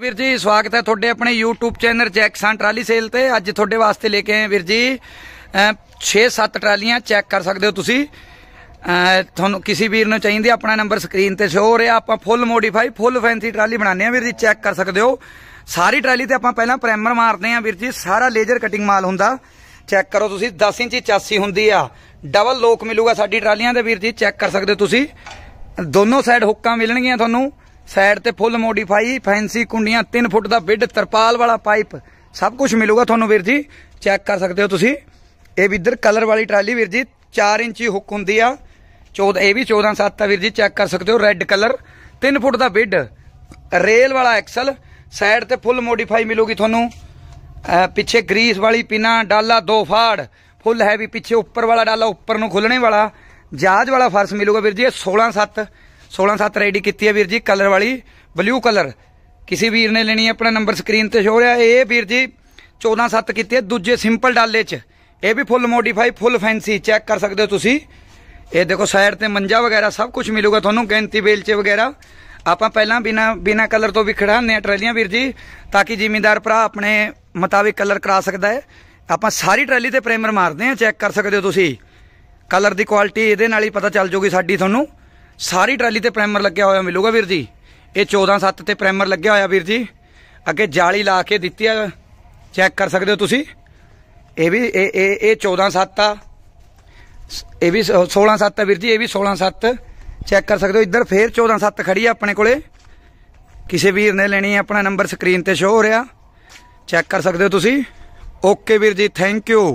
ਵੀਰ ਜੀ ਸਵਾਗਤ ਹੈ ਤੁਹਾਡੇ ਆਪਣੇ YouTube channel Jackson trolley sale ਤੇ ਅੱਜ ਤੁਹਾਡੇ ਵਾਸਤੇ ਲੈ ਕੇ ਆਏ ਵੀਰ ਜੀ 6-7 ਟਰਾਲੀਆਂ ਚੈੱਕ ਕਰ ਸਕਦੇ ਹੋ ਤੁਸੀਂ ਤੁਹਾਨੂੰ ਕਿਸੇ ਵੀਰ ਨੂੰ ਚਾਹੀਦੀ ਆਪਣਾ ਨੰਬਰ ਸਕਰੀਨ ਤੇ ਸ਼ੋ ਹੋ ਰਿਹਾ ਆਪਾਂ full modify full fancy trolley ਬਣਾਉਂਦੇ ਆ ਵੀਰ ਜੀ ਚੈੱਕ ਕਰ ਸਕਦੇ ਹੋ ਸਾਰੀ ਟਰਾਲੀ ਤੇ ਆਪਾਂ ਪਹਿਲਾਂ ਪ੍ਰਾਈਮਰ ਮਾਰਦੇ ਆ ਵੀਰ ਜੀ ਸਾਰਾ ਲੇਜ਼ਰ ਕਟਿੰਗ ਮਾਲ ਹੁੰਦਾ ਚੈੱਕ ਕਰੋ ਤੁਸੀਂ 10 ਇੰਚੀ ਚਾਸੀ ਹੁੰਦੀ ਆ ਡਬਲ ਲੋਕ ਮਿਲੂਗਾ ਸਾਡੀ ਟਰਾਲੀਆਂ ਦੇ ਵੀਰ ਜੀ ਚੈੱਕ ਕਰ ਸਕਦੇ ਹੋ ਤੁਸੀਂ ਦੋਨੋਂ ਸਾਈਡ ਹੁੱਕਾਂ ਮਿਲਣਗੀਆਂ ਤੁਹਾਨੂੰ ਸਾਈਡ ਤੇ ਫੁੱਲ ਮੋਡੀਫਾਈ ਫੈਂਸੀ ਕੁੰਡੀਆਂ 3 ਫੁੱਟ ਦਾ ਬਿੱਡ ਤਰਪਾਲ ਵਾਲਾ ਪਾਈਪ ਸਭ ਕੁਝ ਮਿਲੂਗਾ ਤੁਹਾਨੂੰ ਵੀਰ ਜੀ ਚੈੱਕ ਕਰ ਸਕਦੇ ਹੋ ਤੁਸੀਂ ਇਹ ਵੀ ਇਧਰ ਕਲਰ ਵਾਲੀ ਟਰਾਲੀ ਵੀਰ ਜੀ 4 ਇੰਚੀ ਹੁੱਕ ਹੁੰਦੀ ਆ 14 ਇਹ ਵੀ 14 7 ਆ ਵੀਰ ਜੀ ਚੈੱਕ ਕਰ ਸਕਦੇ ਹੋ ਰੈੱਡ ਕਲਰ 3 ਫੁੱਟ ਦਾ ਬਿੱਡ ਰੇਲ ਵਾਲਾ ਐਕਸਲ ਸਾਈਡ ਤੇ ਫੁੱਲ ਮੋਡੀਫਾਈ ਮਿਲੂਗੀ ਤੁਹਾਨੂੰ ਪਿੱਛੇ ਗਰੀਸ ਵਾਲੀ ਪਿਨਾ ਡਾਲਾ ਦੋ ਫਾੜ ਫੁੱਲ ਹੈ ਵੀ ਪਿੱਛੇ ਉੱਪਰ ਵਾਲਾ ਡਾਲਾ ਉੱਪਰ ਨੂੰ ਖੁੱਲਣੇ ਵਾਲਾ ਜਹਾਜ਼ ਵਾਲਾ ਫਰਸ਼ ਮਿਲੂਗਾ ਵੀਰ ਜੀ 16 7 16 ਸੱਤ ਰੈਡੀ ਕੀਤੀ ਹੈ ਵੀਰ ਜੀ ਕਲਰ ਵਾਲੀ ਬਲੂ ਕਲਰ ਕਿਸੇ ਵੀਰ ਨੇ ਲੈਣੀ ਹੈ ਆਪਣਾ ਨੰਬਰ ਸਕਰੀਨ ਤੇ ਸ਼ੋ ਰਿਹਾ ਇਹ ਵੀਰ ਜੀ 14 ਸੱਤ ਕੀਤੀ ਹੈ ਦੂਜੇ ਸਿੰਪਲ ਡਾਲੇ 'ਚ ਇਹ ਵੀ full modify full fancy check ਕਰ ਸਕਦੇ ਹੋ ਤੁਸੀਂ ਇਹ ਦੇਖੋ ਸਾਈਡ ਤੇ ਮੰਜਾ ਵਗੈਰਾ ਸਭ ਕੁਝ ਮਿਲੂਗਾ ਤੁਹਾਨੂੰ ਗੈਂਤੀ ਬੇਲ 'ਚ ਵਗੈਰਾ ਆਪਾਂ ਪਹਿਲਾਂ ਬਿਨਾ ਬਿਨਾ ਕਲਰ ਤੋਂ ਵੀ ਖੜਾਉਂਦੇ ਆ ਟਰੈਲੀਆਂ ਵੀਰ ਜੀ ਤਾਂ ਕਿ ਜ਼ਿਮੀਂਦਾਰ ਭਰਾ ਆਪਣੇ ਮੁਤਾਬਿਕ ਕਲਰ ਕਰਾ ਸਕਦਾ ਹੈ ਆਪਾਂ ਸਾਰੀ ਟਰੈਲੀ ਤੇ ਪ੍ਰਾਈਮਰ ਮਾਰਦੇ ਆ ਚੈੱਕ ਕਰ ਸਕਦੇ ਹੋ ਤੁਸੀਂ ਕਲਰ ਦੀ ਕੁਆਲਿਟੀ ਇਹਦੇ ਨਾਲ ਹੀ ਪਤਾ ਚੱਲ ਜੂਗੀ ਸਾਡੀ ਤੁਹਾਨੂੰ ਸਾਰੀ ਟਰਾਲੀ ਤੇ ਪ੍ਰਾਈਮਰ ਲੱਗਿਆ ਹੋਇਆ ਮਿਲੂਗਾ ਵੀਰ ਜੀ ਇਹ 14-7 ਤੇ ਪ੍ਰਾਈਮਰ ਲੱਗਿਆ ਹੋਇਆ ਵੀਰ ਜੀ ਅੱਗੇ ਜਾਲੀ ਲਾ ਕੇ ਦਿੱਤੀ ਆ ਚੈੱਕ ਕਰ ਸਕਦੇ ਹੋ ਤੁਸੀਂ ਇਹ ਵੀ ਇਹ ਇਹ 14-7 ਆ ਇਹ ਵੀ 16-7 ਆ ਵੀਰ ਜੀ ਇਹ ਵੀ 16-7 ਚੈੱਕ ਕਰ ਸਕਦੇ ਹੋ ਇੱਧਰ ਫੇਰ 14-7 ਖੜੀ ਆ ਆਪਣੇ ਕੋਲੇ ਕਿਸੇ ਵੀਰ ਨੇ ਲੈਣੀ ਹੈ ਆਪਣਾ ਨੰਬਰ ਸਕਰੀਨ ਤੇ ਸ਼ੋ ਹੋ ਰਿਹਾ ਚੈੱਕ ਕਰ ਸਕਦੇ ਹੋ ਤੁਸੀਂ ਓਕੇ ਵੀਰ ਜੀ ਥੈਂਕ ਯੂ